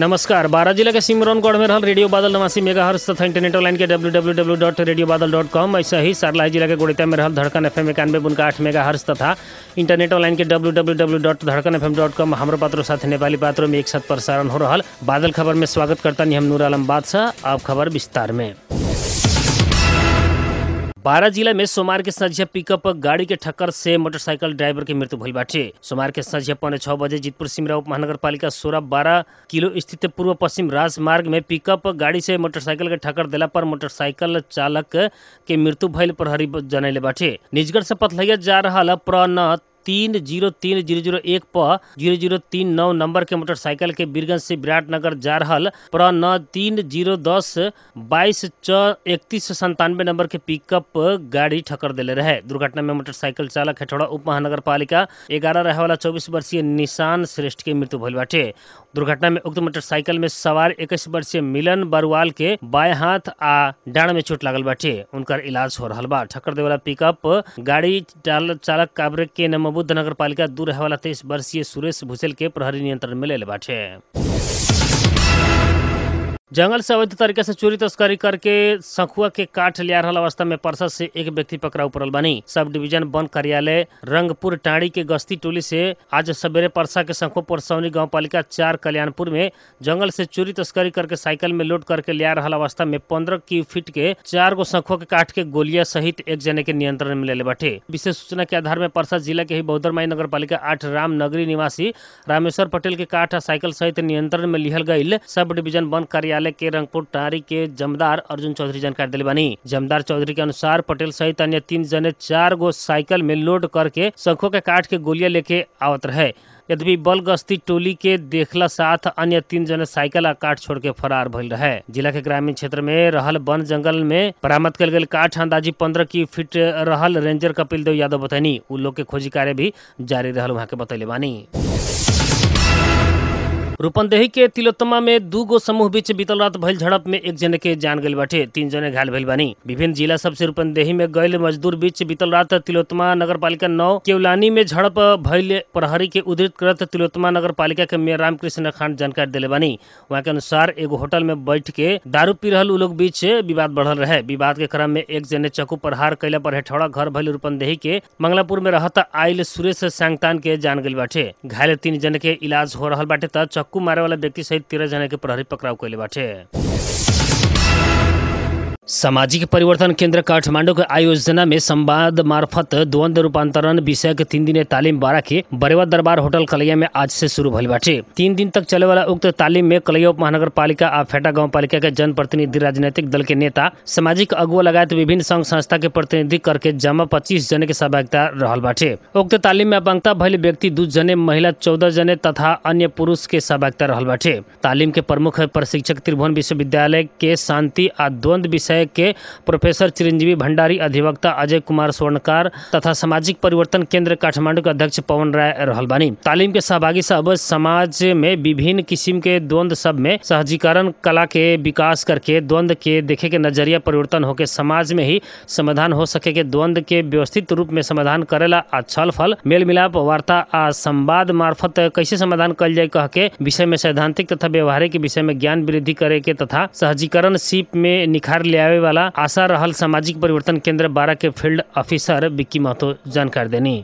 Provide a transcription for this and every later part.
नमस्कार बारह जिला के सिमरनगढ़ में अड़मेरहल रेडियो बादल नवासी मेगा हर्ष तथा इंटरनेट ऑनलाइन के W W W dot radio Badal dot com ऐसे ही सरलाई जिला के गोड़िता में रहल धड़कन एफ एम इक्यानवे बुनका आठ मेगा हर्ष तथा इंटरनेट ऑनलाइन के W W W dot Dhadkan F M dot com हमारे पात्रों साथ नेपाली पात्रों में एक साथ प्रसारण हो रहा बादल खबर में स्वागत करता हम नूर आलम बादशाह आप खबर विस्तार में बारा जिला में सोमवार के पिकअप गाड़ी के ठक्कर से मोटरसाइकिल ड्राइवर की मृत्यु भई बाटे सोमवार के संझिया पौने छह बजे जितपुर सिमरा उप महानगरपालिका सोलह बारह किलो स्थित पूर्व पश्चिम राजमार्ग में पिकअप गाड़ी से मोटरसाइकिल के ठक्कर दिला पर मोटरसाइकिल चालक के मृत्यु भइल प्रहरी जनैले बाटे निजगढ़ से पथलैया जा रहा प्रणत तीन जीरो तीन जीरो जीरो एक पर जीरो जीरो तीन नौ नंबर के मोटरसाइकिल के बीरगंज से नगर जा रहा पर न तीन जीरो दस बाईस च इकतीस संतानवे नंबर के पिकअप गाड़ी ठकर दिले रहे दुर्घटना में मोटरसाइकिल चालक हेठौड़ा उप महानगर पालिका ग्यारह रहे वाला चौबीस वर्षीय निशान श्रेष्ठ के मृत्यु भल बाटे दुर्घटना में उक्त मोटरसाइकिल में सवार इक्कीस वर्षीय मिलन बरुआल के बाएं हाथ आ डाण में चोट लागल बाटे उनका इलाज हो रहा बा ठकर वाला पिकअप गाड़ी चालक काबरे के नंबर बुद्ध नगर पालिका दूर वाला तेईस वर्षीय सुरेश भूसेल के प्रहरी नियंत्रण में ले बाटे जंगल से अवैध तरीके से चोरी तस्करी करके सखुआ के काट लिया रहा अवस्था में परसद से एक व्यक्ति पकड़ाऊ पड़ल बनी सब डिवीजन वन कार्यालय रंगपुर टाड़ी के गस्ती टोली से आज सवेरे परसा के सखुआ परसौनी गांव पालिका चार कल्याणपुर में जंगल से चोरी तस्करी करके साइकिल में लोड करके लिया रहा अवस्था में पंद्रह क्यू फीट के चार गो सखुआ के काट के गोलिया सहित एक जने के नियंत्रण में ले बैठे विशेष सूचना के आधार में परसा जिला के ही बौद्धरमाई नगर पालिका आठ राम नगरी निवासी रामेश्वर पटेल के काट साइकिल सहित नियंत्रण में लिहल गयी सब डिवीजन वन कार्यालय कार्यालय के रंगपुर टारी के जमदार अर्जुन चौधरी जानकारी दिल बनी जमदार चौधरी के अनुसार पटेल सहित अन्य तीन जने चार गो साइकिल में लोड करके शंखों के काट के गोलियां लेके आवत रहे यद्यपि बल गश्ती टोली के देखला साथ अन्य तीन जने साइकिल आ काट छोड़ के फरार भल रहे जिला के ग्रामीण क्षेत्र में रहल वन जंगल में बरामद कल गई काठ अंदाजी पंद्रह की फिट रहल रेंजर कपिल देव यादव बतैनी उ लोग के खोजी कार्य भी जारी रहा वहाँ के बतैले बानी रूपनदेही के तिलोत्तमा में दू गो समूह बीच बीतल रात भल झड़प में एक जने के जान गई बैठे तीन जने घायल भल बानी विभिन्न जिला सबसे रूपनदेही में गये मजदूर बीच बीतल रात तिलोत्तमा नगर पालिका नौ केवलानी में झड़प भल प्रहरी के उदृत करत तिलोत्तमा नगर पालिका के मेयर रामकृष्ण खान जानकारी दिले बानी वहाँ के अनुसार एगो होटल में बैठ के दारू पी रहा लोग बीच विवाद बढ़ल रहे विवाद के क्रम में एक जने चकू प्रहार कैला पर हेठौड़ा घर भल रूपनदेही के मंगलापुर में रहता आयल सुरेश सांगतान के जान गई बाटे घायल तीन जन के इलाज हो रहा बाटे तक चाकू मारे वाला व्यक्ति सहित तेरह जना के प्रहरी पकड़ाव कैले बाटे सामाजिक परिवर्तन केंद्र काठमांडू के आयोजना में संवाद मार्फत द्वंद रूपांतरण विषय के तीन दिन तालीम बारा के बरेवा दरबार होटल कलैया में आज से शुरू भल बाटे तीन दिन तक चले वाला उक्त तालीम में कलैया उप महानगर पालिका और फेटा गाँव पालिका के जनप्रतिनिधि राजनीतिक दल के नेता सामाजिक अगुआ लगात विभिन्न संघ संस्था के प्रतिनिधि करके जमा पच्चीस जने के सहभागिता रहा बाटे उक्त तालीम में अपंगता भल व्यक्ति दू जने महिला चौदह जने तथा अन्य पुरुष के सहभागिता रहा बाटे तालीम के प्रमुख प्रशिक्षक त्रिभुवन विश्वविद्यालय के शांति आ द्वंद विषय विषय के प्रोफेसर चिरंजीवी भंडारी अधिवक्ता अजय कुमार स्वर्णकार तथा सामाजिक परिवर्तन केंद्र काठमांडू के अध्यक्ष पवन राय रहल बानी तालीम के सहभागी सब समाज में विभिन्न किस्म के द्वंद सब में सहजीकरण कला के विकास करके द्वंद के देखे के नजरिया परिवर्तन होके समाज में ही समाधान हो सके के द्वंद के व्यवस्थित रूप में समाधान करेला आ छल फल मेल मिलाप वार्ता आ संवाद मार्फत कैसे समाधान कल जाए कह के विषय में सैद्धांतिक तथा व्यवहारिक विषय में ज्ञान वृद्धि करे के तथा सहजीकरण सीप में निखार लिया आवे वाला आशा रहल सामाजिक परिवर्तन केंद्र बारह के फील्ड ऑफिसर विक्की महतो जानकारी देनी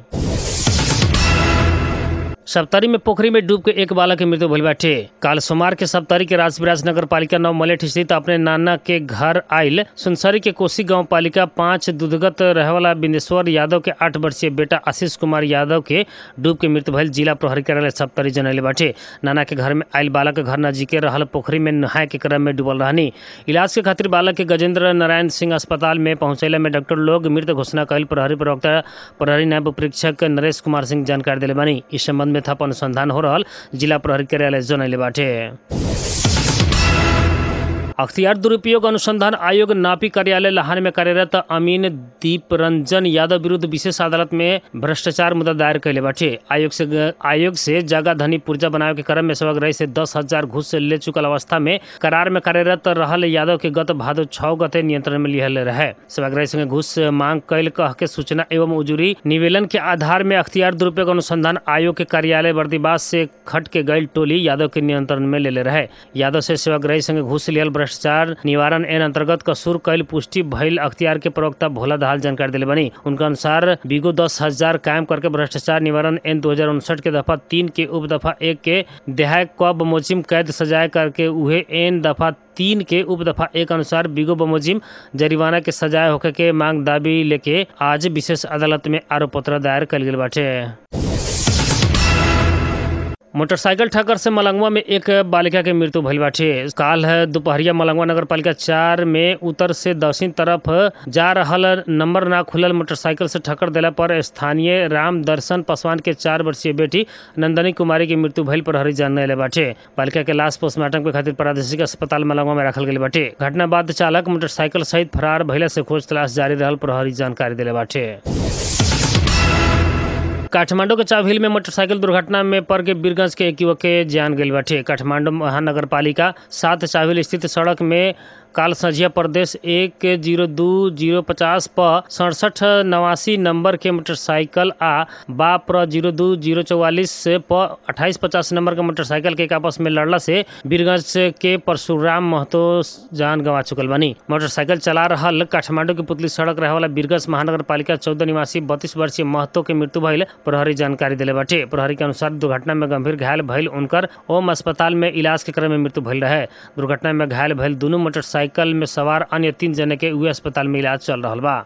सप्तारी में पोखरी में डूब के एक बालक की मृत्यु भइल बैठे काल सोमवार के सप्तारी के राजविराज नगर पालिका नव मलेठ स्थित अपने नाना के घर आयल सुनसरी के कोसी गांव पालिका पांच दुधगत रह वाला बिंदेश्वर यादव के आठ वर्षीय बेटा आशीष कुमार यादव के डूब के मृत्यु भल जिला प्रहरी कार्यालय सप्तारी जनल बैठे नाना के घर में आयल बालक घर नजीके रहा पोखरी में नहाय के क्रम में डूबल रहनी इलाज के खातिर बालक के गजेंद्र नारायण सिंह अस्पताल में पहुंचेल में डॉक्टर लोग मृत घोषणा कल प्रहरी प्रवक्ता प्रहरी नायब परीक्षक नरेश कुमार सिंह जानकारी दिले बनी इस संबंध में थप अनुसन्धान हो रहल जिल्ला प्रहरी कार्यालय जनैले बाटे अख्तियार दुरुपयोग अनुसंधान आयोग नापी कार्यालय लाहन में कार्यरत अमीन दीप रंजन यादव विरुद्ध विशेष अदालत में भ्रष्टाचार मुद्दा दायर कैले बाटे आयोग से आयोग से जगह धनी पुर्जा बनाए के क्रम में सवग्रही से दस हजार घूस ले चुकल अवस्था में करार में कार्यरत रहल यादव के गत भादो छह गते नियंत्रण में लिहल रहे सवग्रही संगे घूस मांग कैल कह के सूचना एवं उजूरी निवेदन के आधार में अख्तियार दुरुपयोग अनुसंधान आयोग के कार्यालय बर्दीबास से खट के गैल टोली यादव के नियंत्रण में ले रहे यादव से सेवाग्रही संगे घूस लियल भ्रष्टाचार निवारण एन अंतर्गत कसूर कैल पुष्टि भैल अख्तियार के प्रवक्ता भोला दहाल जानकारी दिले बनी उनके अनुसार बिगो दस हजार कायम करके भ्रष्टाचार निवारण एन दो के दफा तीन के उप दफा एक के देहाय कब मोचिम कैद सजाए करके उहे एन दफा तीन के उप दफा एक अनुसार बिगो बमोजिम जरिवाना के सजाए होके के मांग दाबी लेके आज विशेष अदालत में आरोप पत्र दायर कर गए बाटे मोटरसाइकिल ठक्कर से मलंगवा में एक बालिका के मृत्यु भल बाटे काल है दोपहरिया मलंगवा नगर पालिका चार में उत्तर से दक्षिण तरफ जा रहा नंबर ना खुलल मोटरसाइकिल से ठकर दिला पर स्थानीय राम दर्शन पासवान के चार वर्षीय बेटी नंदनी कुमारी की मृत्यु भल पर हरी जानल बाटे बालिका के लाश पोस्टमार्टम के खातिर प्रादेशिक अस्पताल मलंगवा में रखल गए बाटे घटना बाद चालक मोटरसाइकिल सहित फरार भैया से खोज तलाश जारी रहा पर हरी जानकारी दिले बाटे काठमांडू के चाभिल में मोटरसाइकिल दुर्घटना में पर के बीरगंज के एक युवक के जान गई बैठे काठमांडू महानगर पालिका सात चावहिल स्थित सड़क में काल सझिया प्रदेश एक जीरो दू जीरो पचास पर सड़सठ नवासी नंबर के मोटरसाइकिल आ बा पर जीरो दू जीरो चौवालीस पर अट्ठाईस पचास नंबर के मोटरसाइकिल के आपस में लड़ला से बीरगंज के परशुराम महतो जान गंवा चुकल बनी मोटरसाइकिल चला रहा काठमांडू के पुतली सड़क रहे वाला बीरगंज महानगर पालिका चौदह निवासी बत्तीस वर्षीय महतो के मृत्यु भय प्रहरी जानकारी दिले बटे प्रहरी के अनुसार दुर्घटना में गंभीर घायल भय उनकर ओम अस्पताल में इलाज के क्रम में मृत्यु भइल रहे दुर्घटना में घायल भइल दोनों मोटरसाइकिल मोटरसाइकिल में सवार अन्य तीन जने के वे अस्पताल में इलाज चल रहा बा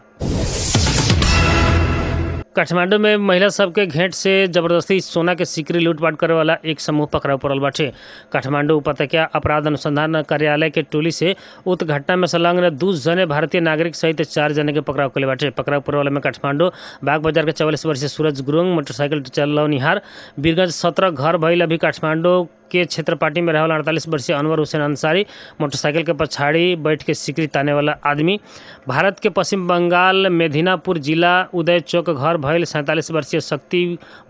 काठमांडू में महिला सबके घेंट से जबरदस्ती सोना के सिकरी लूटपाट करे वाला एक समूह पकड़ा पड़ल बाटे काठमांडू उपत्यका अपराध अनुसंधान कार्यालय के टोली से उक्त घटना में संलग्न दो जने भारतीय नागरिक सहित चार जने के पकड़ाव कले बाटे पकड़ाव पड़े वाला में काठमांडू बाग बाजार के चौवालीस वर्षीय सूरज गुरुंग मोटरसाइकिल चल निहार बीरगंज सत्रह घर भैल अभी काठमांडू के क्षेत्र पार्टी में वाला अड़तालीस वर्षीय अनवर हुसैन अंसारी मोटरसाइकिल के पछाड़ी बैठ के सिकरी ताने वाला आदमी भारत के पश्चिम बंगाल मेदिनापुर जिला उदय चौक घर भैल सैंतालीस वर्षीय शक्ति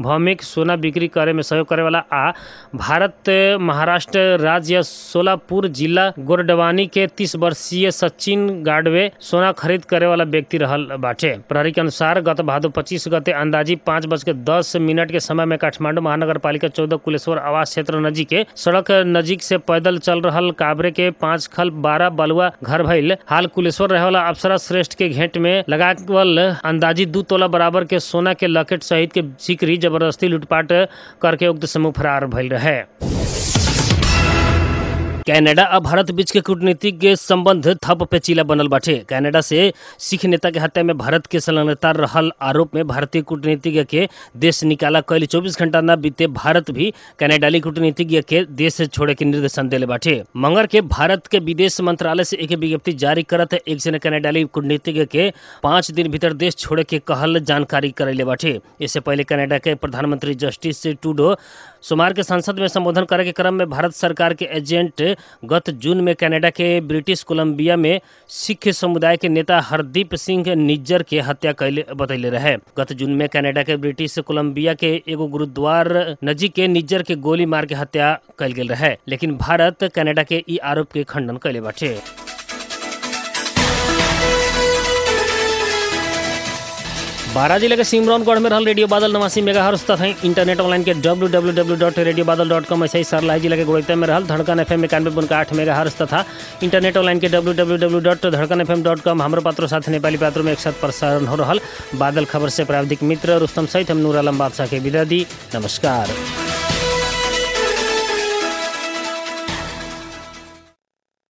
भौमिक सोना बिक्री करे में सहयोग करे वाला आ भारत महाराष्ट्र राज्य सोलापुर जिला गोरडवानी के तीस वर्षीय सचिन गाडवे सोना खरीद करे वाला व्यक्ति रहल बाटे प्रहरी के अनुसार गत भादो पच्चीस गते अंदाजी पाँच बज के दस मिनट के समय में काठमांडू महानगर पालिका चौदह कुलेश्वर आवास क्षेत्र नजीक के सड़क नजीक से पैदल चल रहा काबरे के पांच खल बारह बलुआ घर भैल हाल कुलेश्वर वाला अप्सरा श्रेष्ठ के घेंट में लगावल अंदाजी दू तोला बराबर के सोना के लकेट सहित के सिकरी जबरदस्ती लूटपाट करके उक्त समूह फरार भैल रहे कनाडा और भारत बीच के कूटनीतिक संबंध थप पेचीला बनल बाटे कनाडा से सिख नेता के हत्या में भारत के संलग्नता रहल आरोप में भारतीय कूटनीतिज्ञ के देश निकाला कल चौबीस घंटा न बीते भारत भी कैनेडाली कूटनीतिज्ञ के देश छोड़े के निर्देशन दिले बाटे मंगल के भारत के विदेश मंत्रालय से एक विज्ञप्ति जारी करत एक जन कैनेडाली कूटनीतिज्ञ के पांच दिन भीतर देश छोड़े के कहल जानकारी ले बाटे इससे पहले कनाडा के प्रधानमंत्री जस्टिस टूडो सोमवार के संसद में संबोधन करे के क्रम में भारत सरकार के एजेंट गत जून में कनाडा के ब्रिटिश कोलंबिया में सिख समुदाय के नेता हरदीप सिंह निज्जर के हत्या बतैले रहे गत जून में कनाडा के ब्रिटिश कोलंबिया के एगो गुरुद्वार नजीक के निज्जर के गोली मार के हत्या कल गए रहे लेकिन भारत कनाडा के ई आरोप के खंडन कैले बाटे बारा सिमरौनगढ़ में मेरहल रेडियो बादल नवासी मेगाहर्स तथा इंटरनेट ऑनलाइन के W W W dot radio Badal dot com ऐसे ही सरलाई जिले के गोड़कता में रहल धड़कन एफ एम इक्यानवे बुनका आठ मेगाहर्स तथा इंटरनेट ऑनलाइन के W W W dot Dhadkan F M dot com हमारे पात्रों साथ नेपाली पात्रों में एक साथ प्रसारण हो रहा बादल खबर से प्राविधिक मित्र रुस्तम सहित हम नूर आलम बादशाह के विदा दी नमस्कार